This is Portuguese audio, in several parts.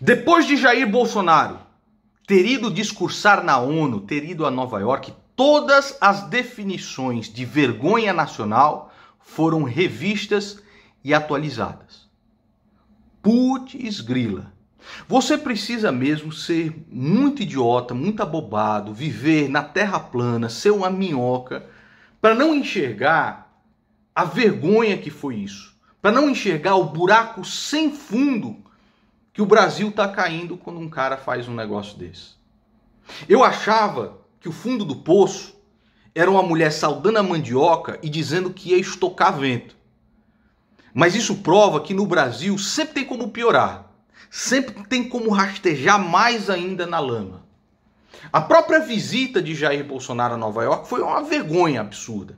Depois de Jair Bolsonaro ter ido discursar na ONU, ter ido a Nova York, todas as definições de vergonha nacional foram revistas e atualizadas. Putz grila. Você precisa mesmo ser muito idiota, muito abobado, viver na terra plana, ser uma minhoca, para não enxergar a vergonha que foi isso, para não enxergar o buraco sem fundo que o Brasil está caindo quando um cara faz um negócio desse. Eu achava que o fundo do poço era uma mulher saudando a mandioca e dizendo que ia estocar vento. Mas isso prova que no Brasil sempre tem como piorar, sempre tem como rastejar mais ainda na lama. A própria visita de Jair Bolsonaro a Nova York foi uma vergonha absurda.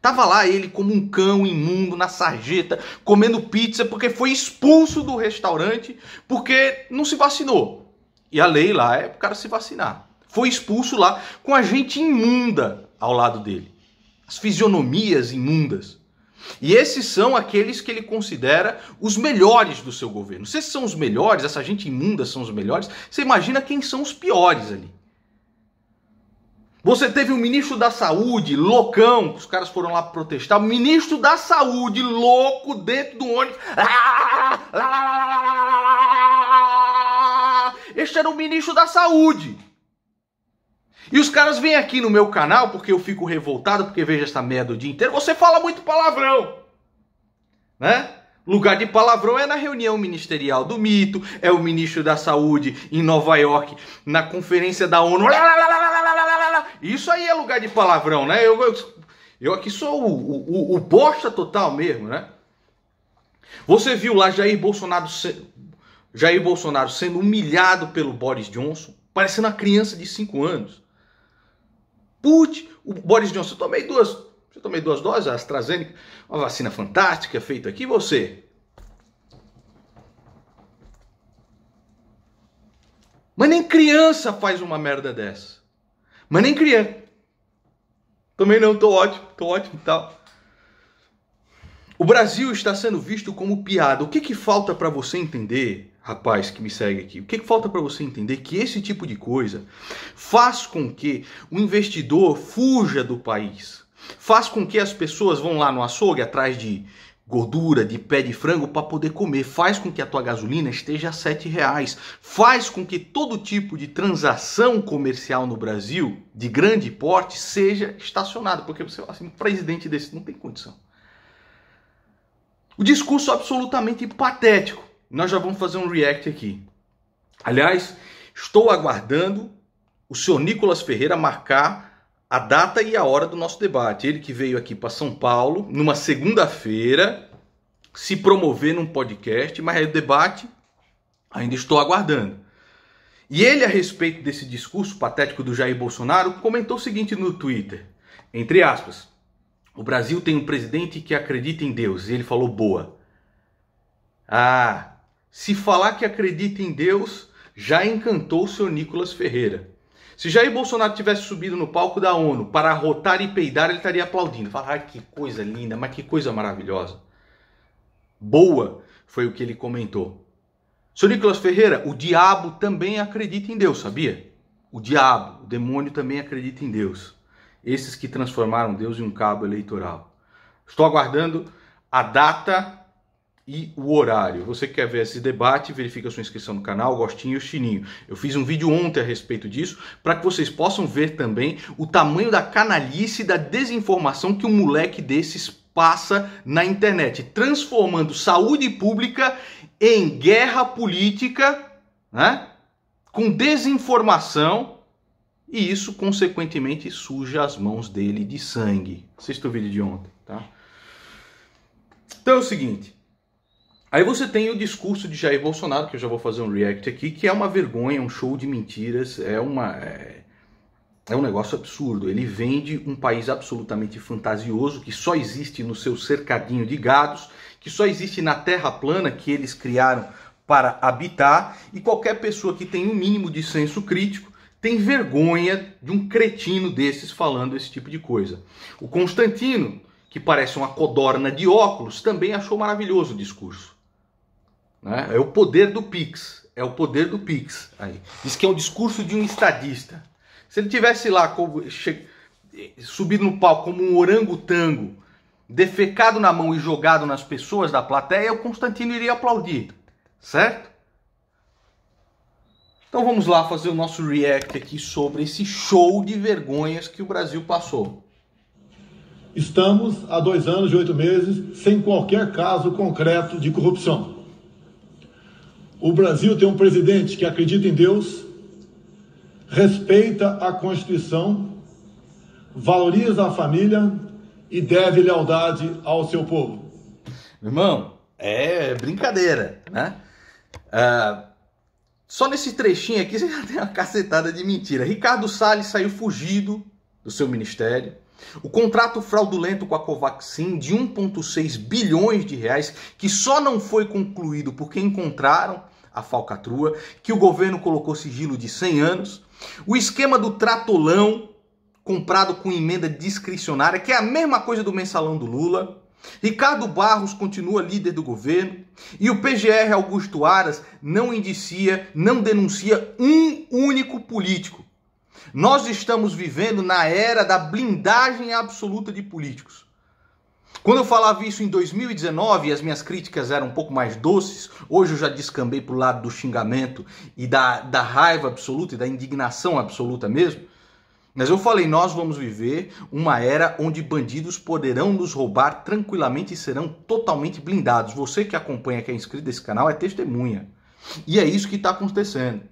Tava lá ele como um cão imundo na sarjeta, comendo pizza porque foi expulso do restaurante porque não se vacinou. E a lei lá é o cara se vacinar. Foi expulso lá com a gente imunda ao lado dele. As fisionomias imundas. E esses são aqueles que ele considera os melhores do seu governo. Se esses são os melhores, essa gente imunda são os melhores, você imagina quem são os piores ali. Você teve o um ministro da saúde loucão, os caras foram lá protestar. O ministro da saúde louco dentro do ônibus. Este era o ministro da saúde. E os caras vêm aqui no meu canal porque eu fico revoltado, porque vejo essa merda o dia inteiro. Você fala muito palavrão, né? Lugar de palavrão é na reunião ministerial do mito, é o ministro da saúde em Nova York, na conferência da ONU. Isso aí é lugar de palavrão, né? Eu, eu, eu aqui sou o, o, o bosta total mesmo, né? Você viu lá Jair Bolsonaro, Jair Bolsonaro sendo humilhado pelo Boris Johnson, parecendo uma criança de 5 anos. Putz, o Boris Johnson, eu tomei duas, já tomei duas doses, a AstraZeneca, uma vacina fantástica feita aqui. E você? Mas nem criança faz uma merda dessa. Mas nem criança. Também não, tô ótimo, tô ótimo e tal. O Brasil está sendo visto como piada. O que que falta para você entender, rapaz que me segue aqui? O que que falta para você entender que esse tipo de coisa faz com que o investidor fuja do país? Faz com que as pessoas vão lá no açougue atrás de gordura, de pé de frango para poder comer. Faz com que a tua gasolina esteja a sete reais. Faz com que todo tipo de transação comercial no Brasil, de grande porte, seja estacionado. Porque você fala assim, presidente desse não tem condição. O discurso é absolutamente patético. Nós já vamos fazer um react aqui. Aliás, estou aguardando o senhor Nicolas Ferreira marcar a data e a hora do nosso debate. Ele que veio aqui para São Paulo numa segunda-feira se promover num podcast, mas o debate ainda estou aguardando. E ele, a respeito desse discurso patético do Jair Bolsonaro, comentou o seguinte no Twitter, entre aspas, o Brasil tem um presidente que acredita em Deus, e ele falou boa. Ah, se falar que acredita em Deus, já encantou o seu Nicolas Ferreira. Se Jair Bolsonaro tivesse subido no palco da ONU para rotar e peidar, ele estaria aplaudindo. Falar, que coisa linda, mas que coisa maravilhosa. Boa, foi o que ele comentou. Seu Nicolas Ferreira, o diabo também acredita em Deus, sabia? O diabo, o demônio também acredita em Deus. Esses que transformaram Deus em um cabo eleitoral. Estou aguardando a data e o horário. Você quer ver esse debate, verifica sua inscrição no canal, gostinho e o sininho. Eu fiz um vídeo ontem a respeito disso, para que vocês possam ver também o tamanho da canalice da desinformação que um moleque desses passa na internet, transformando saúde pública em guerra política, né? Com desinformação e isso consequentemente suja as mãos dele de sangue. Assista o vídeo de ontem, tá? Então é o seguinte, Aí você tem o discurso de Jair Bolsonaro, que eu já vou fazer um react aqui, que é uma vergonha, um show de mentiras, é uma é, é um negócio absurdo. Ele vende um país absolutamente fantasioso que só existe no seu cercadinho de gados, que só existe na terra plana que eles criaram para habitar, e qualquer pessoa que tem um mínimo de senso crítico tem vergonha de um cretino desses falando esse tipo de coisa. O Constantino, que parece uma codorna de óculos, também achou maravilhoso o discurso. Né? É o poder do Pix. É o poder do Pix. Aí. Diz que é um discurso de um estadista. Se ele tivesse lá como, che... subido no palco como um orangotango, defecado na mão e jogado nas pessoas da plateia, o Constantino iria aplaudir. Certo? Então vamos lá fazer o nosso react aqui sobre esse show de vergonhas que o Brasil passou. Estamos há dois anos e oito meses sem qualquer caso concreto de corrupção. O Brasil tem um presidente que acredita em Deus, respeita a Constituição, valoriza a família e deve lealdade ao seu povo. Irmão, é brincadeira, né? Ah, só nesse trechinho aqui você já tem uma cacetada de mentira. Ricardo Salles saiu fugido do seu ministério. O contrato fraudulento com a Covaxin de 1,6 bilhões de reais, que só não foi concluído porque encontraram a falcatrua, que o governo colocou sigilo de 100 anos, o esquema do tratolão, comprado com emenda discricionária, que é a mesma coisa do mensalão do Lula. Ricardo Barros continua líder do governo e o PGR Augusto Aras não indicia, não denuncia um único político. Nós estamos vivendo na era da blindagem absoluta de políticos. Quando eu falava isso em 2019, as minhas críticas eram um pouco mais doces. Hoje eu já descambei para o lado do xingamento e da, da raiva absoluta e da indignação absoluta mesmo. Mas eu falei: nós vamos viver uma era onde bandidos poderão nos roubar tranquilamente e serão totalmente blindados. Você que acompanha, que é inscrito nesse canal, é testemunha. E é isso que está acontecendo.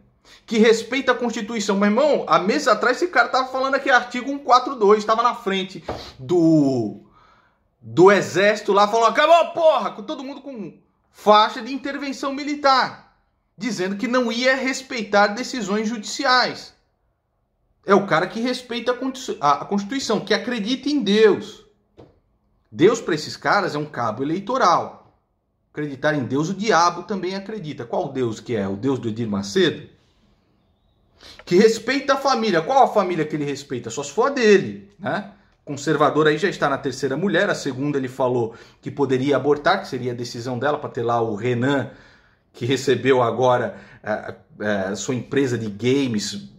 Que respeita a Constituição. Meu irmão, há meses atrás esse cara estava falando aqui artigo 142, estava na frente do do exército lá falou: acabou, porra! Com todo mundo com faixa de intervenção militar, dizendo que não ia respeitar decisões judiciais. É o cara que respeita a Constituição, que acredita em Deus. Deus para esses caras é um cabo eleitoral. Acreditar em Deus, o diabo também acredita. Qual Deus que é? O Deus do Edir Macedo? Que respeita a família. Qual a família que ele respeita? Só se for a dele, né? conservador aí já está na terceira mulher, a segunda ele falou que poderia abortar, que seria a decisão dela para ter lá o Renan, que recebeu agora é, é, sua empresa de games,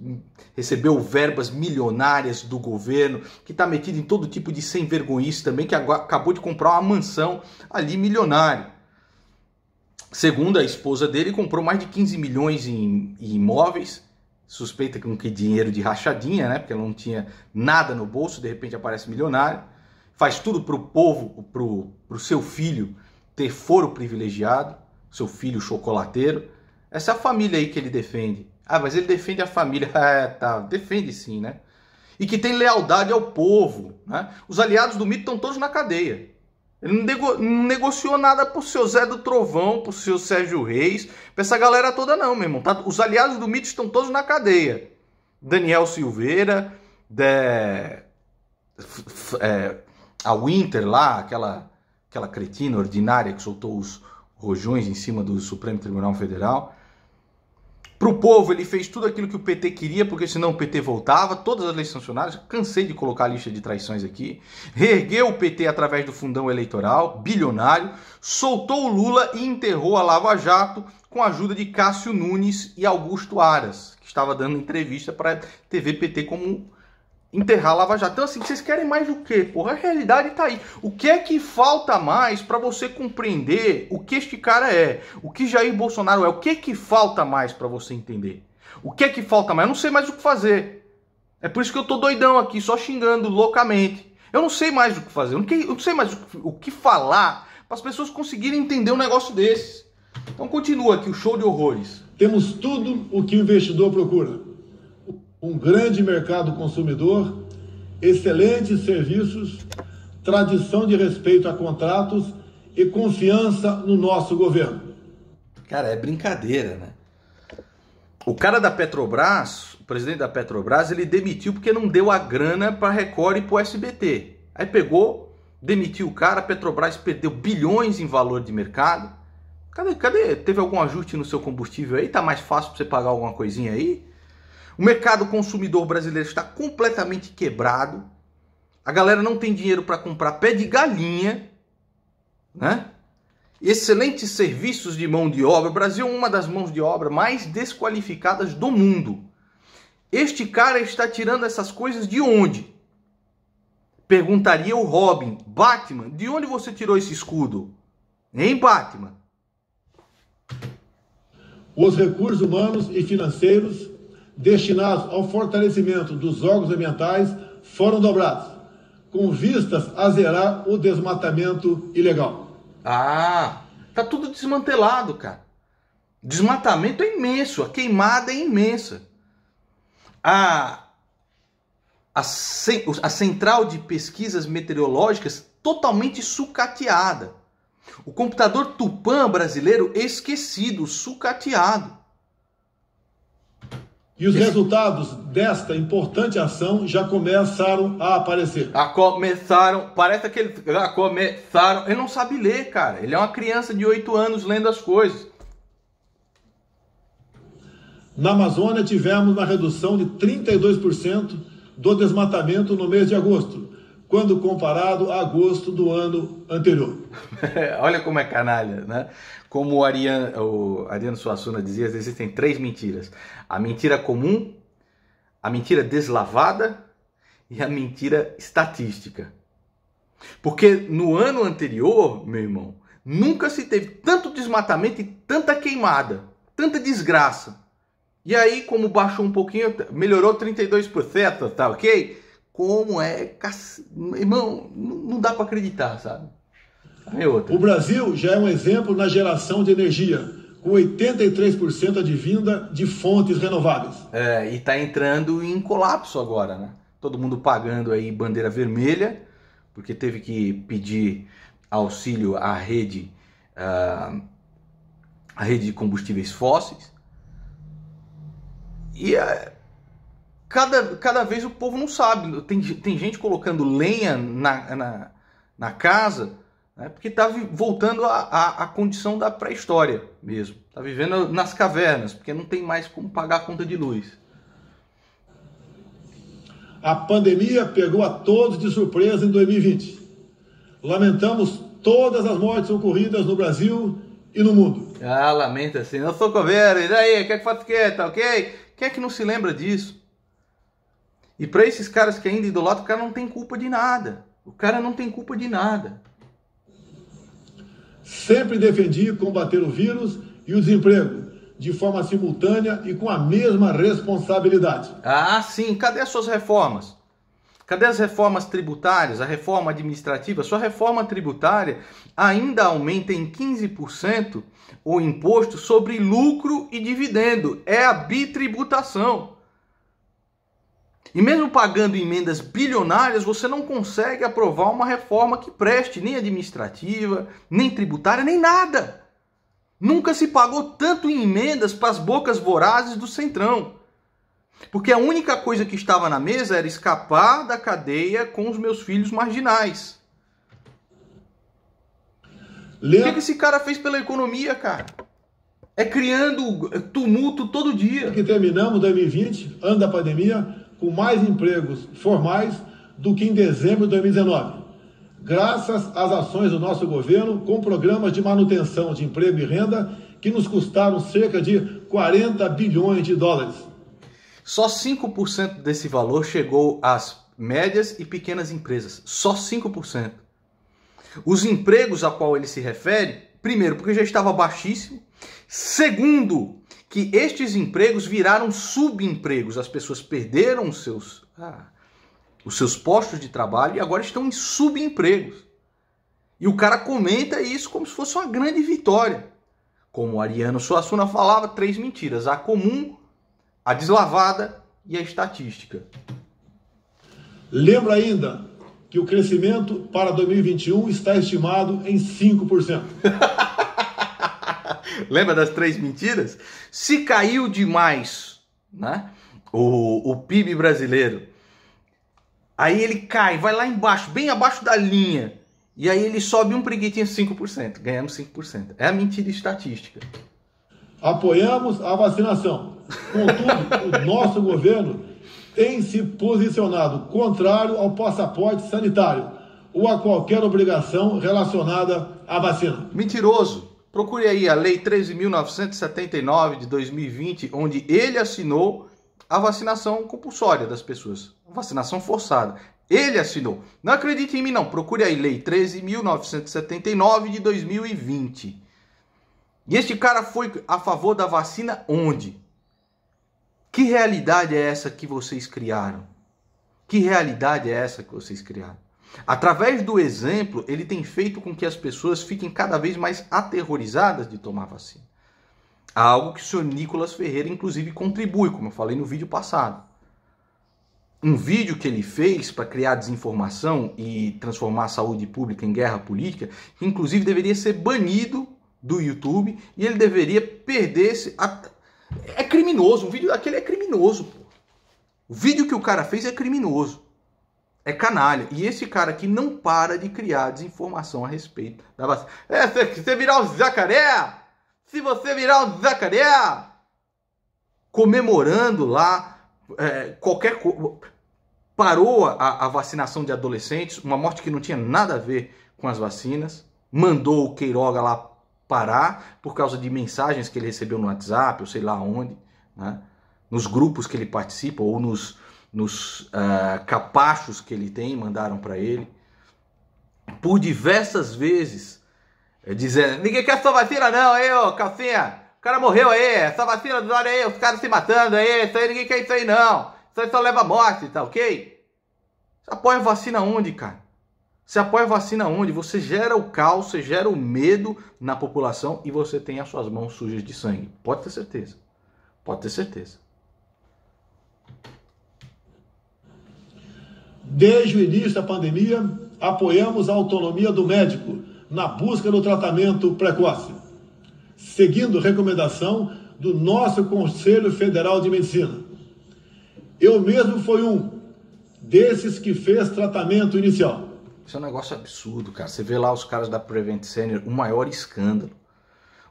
recebeu verbas milionárias do governo, que está metido em todo tipo de sem vergonhice também, que acabou de comprar uma mansão ali milionária. Segundo a esposa dele, comprou mais de 15 milhões em, em imóveis suspeita com que dinheiro de rachadinha, né? Porque ela não tinha nada no bolso, de repente aparece milionário, faz tudo para o povo, para o seu filho ter foro privilegiado, seu filho chocolateiro. Essa é a família aí que ele defende. Ah, mas ele defende a família. é, tá, defende sim, né? E que tem lealdade ao povo, né? Os aliados do mito estão todos na cadeia. Ele não, nego não negociou nada pro seu Zé do Trovão, pro seu Sérgio Reis, pra essa galera toda não, meu irmão. Tá, os aliados do Mito estão todos na cadeia. Daniel Silveira, de, é, a Winter lá, aquela, aquela cretina ordinária que soltou os rojões em cima do Supremo Tribunal Federal. Para o povo, ele fez tudo aquilo que o PT queria, porque senão o PT voltava. Todas as leis sancionadas, cansei de colocar a lista de traições aqui. Reergueu o PT através do fundão eleitoral, bilionário. Soltou o Lula e enterrou a Lava Jato com a ajuda de Cássio Nunes e Augusto Aras, que estava dando entrevista para a TV PT como enterrar a Lava Jato. Então, assim, vocês querem mais o quê, porra? A realidade tá aí. O que é que falta mais para você compreender o que este cara é? O que Jair Bolsonaro é? O que é que falta mais para você entender? O que é que falta mais? Eu não sei mais o que fazer. É por isso que eu tô doidão aqui, só xingando loucamente. Eu não sei mais o que fazer, eu não, sei mais o que falar para as pessoas conseguirem entender um negócio desse. Então continua aqui o show de horrores. Temos tudo o que o investidor procura um grande mercado consumidor, excelentes serviços, tradição de respeito a contratos e confiança no nosso governo. Cara, é brincadeira, né? O cara da Petrobras, o presidente da Petrobras, ele demitiu porque não deu a grana para Record e para o SBT. Aí pegou, demitiu o cara, a Petrobras perdeu bilhões em valor de mercado. Cadê, cadê? Teve algum ajuste no seu combustível aí? Tá mais fácil para você pagar alguma coisinha aí? O mercado consumidor brasileiro está completamente quebrado. A galera não tem dinheiro para comprar pé de galinha, né? Excelentes serviços de mão de obra. O Brasil é uma das mãos de obra mais desqualificadas do mundo. Este cara está tirando essas coisas de onde? Perguntaria o Robin, Batman, de onde você tirou esse escudo? Hein, Batman? Os recursos humanos e financeiros destinados ao fortalecimento dos órgãos ambientais foram dobrados, com vistas a zerar o desmatamento ilegal. Ah, tá tudo desmantelado, cara. Desmatamento é imenso, a queimada é imensa. A, a, a central de pesquisas meteorológicas totalmente sucateada. O computador Tupã brasileiro esquecido, sucateado. E os resultados desta importante ação já começaram a aparecer. A começaram, parece que ele já começaram. Ele não sabe ler, cara. Ele é uma criança de 8 anos lendo as coisas. Na Amazônia tivemos uma redução de 32% do desmatamento no mês de agosto quando comparado a agosto do ano anterior. Olha como é canalha, né? Como o Ariano, o Ariano Suassuna dizia, existem três mentiras: a mentira comum, a mentira deslavada e a mentira estatística. Porque no ano anterior, meu irmão, nunca se teve tanto desmatamento e tanta queimada, tanta desgraça. E aí, como baixou um pouquinho, melhorou 32%, tá ok? como é. Irmão, não dá para acreditar, sabe? É outra. O Brasil já é um exemplo na geração de energia, com 83% advinda de fontes renováveis. É, e está entrando em colapso agora, né? Todo mundo pagando aí bandeira vermelha, porque teve que pedir auxílio à rede, uh, à rede de combustíveis fósseis. E uh, cada, cada vez o povo não sabe. Tem, tem gente colocando lenha na, na, na casa, né, porque está voltando à condição da pré-história mesmo. Está vivendo nas cavernas, porque não tem mais como pagar a conta de luz. A pandemia pegou a todos de surpresa em 2020. Lamentamos todas as mortes ocorridas no Brasil e no mundo. Ah, lamenta assim, não sou coveiro, e daí, o que é que faz que, tá ok? Quem é que não se lembra disso? E para esses caras que ainda idolatram, o cara não tem culpa de nada. O cara não tem culpa de nada. Sempre defendi combater o vírus e o desemprego de forma simultânea e com a mesma responsabilidade. Ah, sim. Cadê as suas reformas? Cadê as reformas tributárias, a reforma administrativa? Sua reforma tributária ainda aumenta em 15% o imposto sobre lucro e dividendo. É a bitributação. E mesmo pagando emendas bilionárias, você não consegue aprovar uma reforma que preste, nem administrativa, nem tributária, nem nada. Nunca se pagou tanto em emendas para as bocas vorazes do Centrão. Porque a única coisa que estava na mesa era escapar da cadeia com os meus filhos marginais. Leandro... O que, que esse cara fez pela economia, cara? É criando tumulto todo dia. Que terminamos 2020, ano da pandemia, com mais empregos formais do que em dezembro de 2019. Graças às ações do nosso governo, com programas de manutenção de emprego e renda que nos custaram cerca de 40 bilhões de dólares. Só 5% desse valor chegou às médias e pequenas empresas. Só 5%. Os empregos a qual ele se refere, primeiro, porque já estava baixíssimo. Segundo, que estes empregos viraram subempregos. As pessoas perderam os seus, ah, os seus postos de trabalho e agora estão em subempregos. E o cara comenta isso como se fosse uma grande vitória. Como Ariano Suassuna falava, três mentiras: a comum, a deslavada e a estatística. Lembro ainda que o crescimento para 2021 está estimado em 5%. Lembra das três mentiras? Se caiu demais né? o, o PIB brasileiro, aí ele cai, vai lá embaixo, bem abaixo da linha, e aí ele sobe um preguitinho 5%, ganhamos 5%. É a mentira estatística. Apoiamos a vacinação. Contudo, o nosso governo tem se posicionado contrário ao passaporte sanitário ou a qualquer obrigação relacionada à vacina. Mentiroso. Procure aí a Lei 13.979 de 2020, onde ele assinou a vacinação compulsória das pessoas, vacinação forçada. Ele assinou. Não acredite em mim, não. Procure aí Lei 13.979 de 2020. E este cara foi a favor da vacina onde? Que realidade é essa que vocês criaram? Que realidade é essa que vocês criaram? Através do exemplo, ele tem feito com que as pessoas fiquem cada vez mais aterrorizadas de tomar vacina. Algo que o senhor Nicolas Ferreira, inclusive, contribui, como eu falei no vídeo passado. Um vídeo que ele fez para criar desinformação e transformar a saúde pública em guerra política, que inclusive deveria ser banido do YouTube e ele deveria perder esse. É criminoso, um vídeo daquele é criminoso, pô. O vídeo que o cara fez é criminoso é canalha. E esse cara aqui não para de criar desinformação a respeito da vacina. É, se você virar o Zacaré, se você virar o Zacaré, comemorando lá é, qualquer coisa. Parou a, a, vacinação de adolescentes, uma morte que não tinha nada a ver com as vacinas. Mandou o Queiroga lá parar por causa de mensagens que ele recebeu no WhatsApp, ou sei lá onde, né? nos grupos que ele participa, ou nos, nos uh, capachos que ele tem, mandaram para ele. Por diversas vezes, eh, dizendo: Ninguém quer essa vacina, não, aí, ô, calcinha. O cara morreu aí, essa é vacina do aí, os caras se matando aí, isso aí ninguém quer isso aí, não. Isso aí só leva a morte, tá ok? Você apoia vacina onde, cara? Você apoia vacina onde? Você gera o caos, você gera o medo na população e você tem as suas mãos sujas de sangue. Pode ter certeza. Pode ter certeza. Desde o início da pandemia, apoiamos a autonomia do médico na busca do tratamento precoce, seguindo recomendação do nosso Conselho Federal de Medicina. Eu mesmo fui um desses que fez tratamento inicial. Isso é um negócio absurdo, cara. Você vê lá os caras da Prevent Senior, o maior escândalo.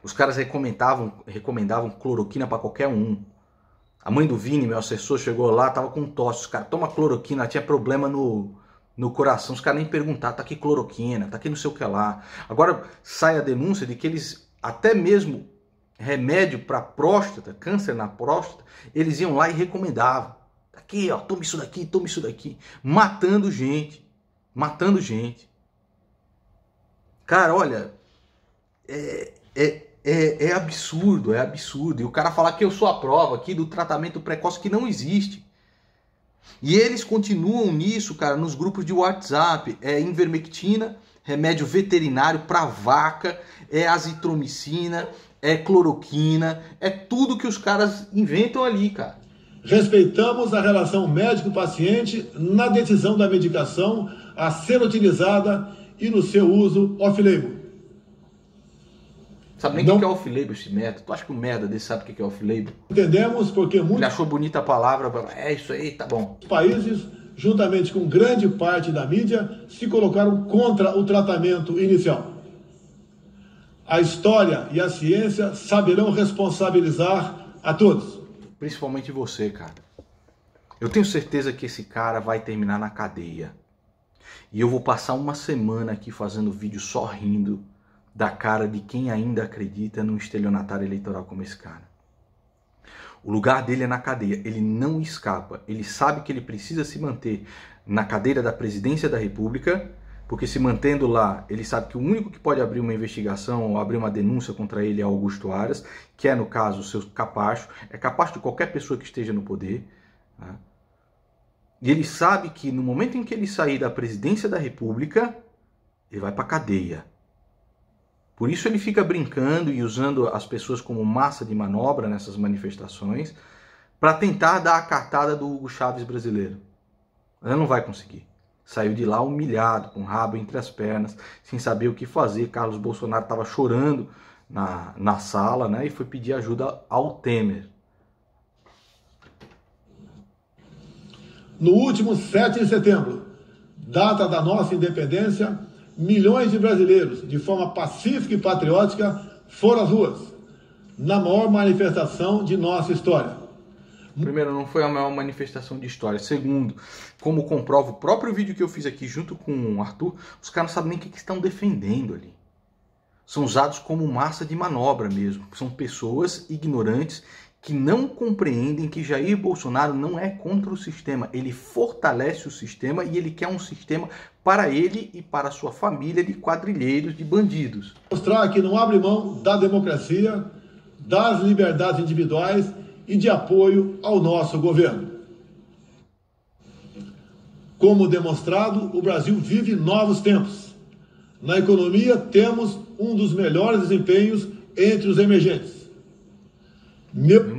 Os caras recomendavam, recomendavam cloroquina para qualquer um. A mãe do Vini, meu assessor, chegou lá, tava com tosse. Os caras, toma cloroquina, tinha problema no, no coração. Os caras nem perguntaram, tá aqui cloroquina, tá aqui não sei o que lá. Agora sai a denúncia de que eles, até mesmo remédio para próstata, câncer na próstata, eles iam lá e recomendavam. Tá aqui, ó, toma isso daqui, toma isso daqui. Matando gente. Matando gente. Cara, olha. É, é, é, é absurdo, é absurdo. E o cara falar que eu sou a prova aqui do tratamento precoce que não existe. E eles continuam nisso, cara, nos grupos de WhatsApp. É invermectina, remédio veterinário para vaca, é azitromicina, é cloroquina, é tudo que os caras inventam ali, cara. Respeitamos a relação médico-paciente na decisão da medicação a ser utilizada e no seu uso off-label. Sabe nem o que é off-label esse merda. Tu acha que o merda desse sabe o que é off-label? Entendemos porque muito. Ele achou bonita a palavra, é isso aí, tá bom. Os países, juntamente com grande parte da mídia, se colocaram contra o tratamento inicial. A história e a ciência saberão responsabilizar a todos. Principalmente você, cara. Eu tenho certeza que esse cara vai terminar na cadeia. E eu vou passar uma semana aqui fazendo vídeo só rindo da cara de quem ainda acredita num estelionatário eleitoral como esse cara. O lugar dele é na cadeia, ele não escapa, ele sabe que ele precisa se manter na cadeira da presidência da República, porque se mantendo lá, ele sabe que o único que pode abrir uma investigação ou abrir uma denúncia contra ele é Augusto Aras, que é, no caso, o seu capacho, é capacho de qualquer pessoa que esteja no poder. Né? E ele sabe que no momento em que ele sair da presidência da República, ele vai para a cadeia. Por isso ele fica brincando e usando as pessoas como massa de manobra nessas manifestações para tentar dar a cartada do Hugo Chaves brasileiro. ele não vai conseguir. Saiu de lá humilhado, com o rabo entre as pernas, sem saber o que fazer. Carlos Bolsonaro estava chorando na, na sala né, e foi pedir ajuda ao Temer. No último 7 de setembro, data da nossa independência, milhões de brasileiros, de forma pacífica e patriótica, foram às ruas, na maior manifestação de nossa história. Primeiro, não foi a maior manifestação de história. Segundo, como comprova o próprio vídeo que eu fiz aqui junto com o Arthur, os caras não sabem nem o que estão defendendo ali. São usados como massa de manobra mesmo. São pessoas ignorantes que não compreendem que Jair Bolsonaro não é contra o sistema, ele fortalece o sistema e ele quer um sistema para ele e para sua família de quadrilheiros, de bandidos. Mostrar que não abre mão da democracia, das liberdades individuais e de apoio ao nosso governo. Como demonstrado, o Brasil vive novos tempos. Na economia, temos um dos melhores desempenhos entre os emergentes. Meu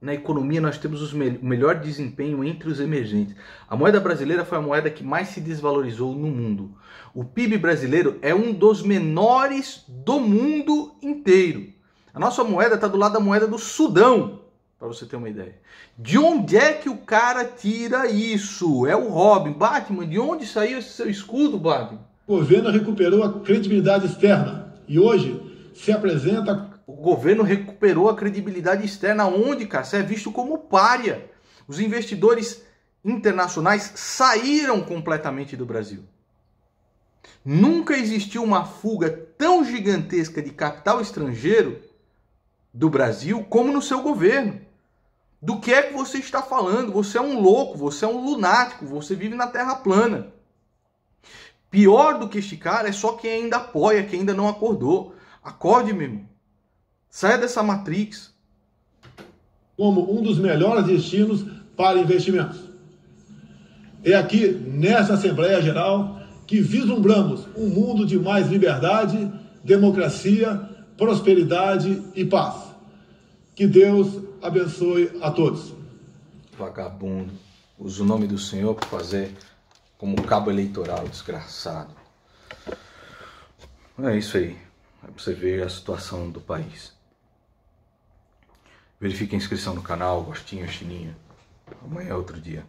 na economia nós temos o me melhor desempenho entre os emergentes. A moeda brasileira foi a moeda que mais se desvalorizou no mundo. O PIB brasileiro é um dos menores do mundo inteiro. A nossa moeda está do lado da moeda do Sudão, para você ter uma ideia. De onde é que o cara tira isso? É o Robin. Batman, de onde saiu esse seu escudo, Batman? O governo recuperou a credibilidade externa e hoje se apresenta o governo recuperou a credibilidade externa, onde, cara, você é visto como pária. Os investidores internacionais saíram completamente do Brasil. Nunca existiu uma fuga tão gigantesca de capital estrangeiro do Brasil como no seu governo. Do que é que você está falando? Você é um louco, você é um lunático, você vive na terra plana. Pior do que este cara é só quem ainda apoia, quem ainda não acordou. Acorde, meu irmão. Saia dessa matrix. Como um dos melhores destinos para investimentos. É aqui, nessa Assembleia Geral, que vislumbramos um mundo de mais liberdade, democracia, prosperidade e paz. Que Deus abençoe a todos. Vagabundo, usa o nome do Senhor para fazer como cabo eleitoral, desgraçado. É isso aí. É para você ver a situação do país. Verifique a inscrição no canal, gostinho, chininho. Amanhã é outro dia.